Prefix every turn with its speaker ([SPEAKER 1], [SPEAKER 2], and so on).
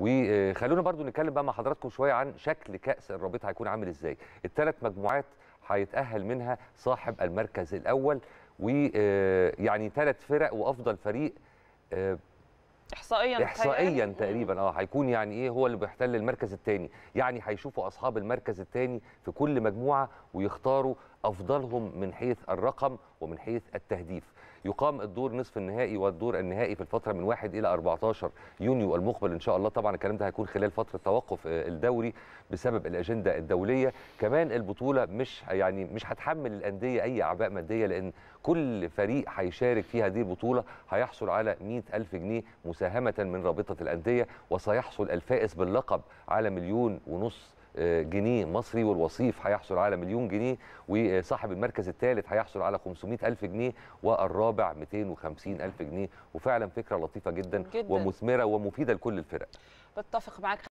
[SPEAKER 1] وخلونا برضو نتكلم بقى مع حضراتكم شويه عن شكل كاس الرابطه هيكون عامل ازاي الثلاث مجموعات هيتاهل منها صاحب المركز الاول ويعني آه، ثلاث فرق وافضل فريق آه،
[SPEAKER 2] احصائيا احصائيا
[SPEAKER 1] تقريبا اه هيكون يعني ايه هو اللي بيحتل المركز الثاني يعني هيشوفوا اصحاب المركز الثاني في كل مجموعه ويختاروا افضلهم من حيث الرقم ومن حيث التهديف يقام الدور نصف النهائي والدور النهائي في الفتره من 1 الى 14 يونيو المقبل ان شاء الله طبعا الكلام ده هيكون خلال فتره توقف آه، الدوري بسبب الاجنده الدوليه كمان البطوله مش يعني مش هتحمل الانديه اي اعباء ماديه لان كل فريق هيشارك في هذه البطوله هيحصل على 100000 جنيه مساهمه من رابطه الانديه وسيحصل الفائز باللقب على مليون ونص جنيه مصري والوصيف هيحصل على مليون جنيه وصاحب المركز الثالث هيحصل على 500 ألف جنيه والرابع 250 ألف جنيه وفعلا فكرة لطيفة جدا, جداً. ومثمرة ومفيدة لكل الفرق
[SPEAKER 2] بتفق معك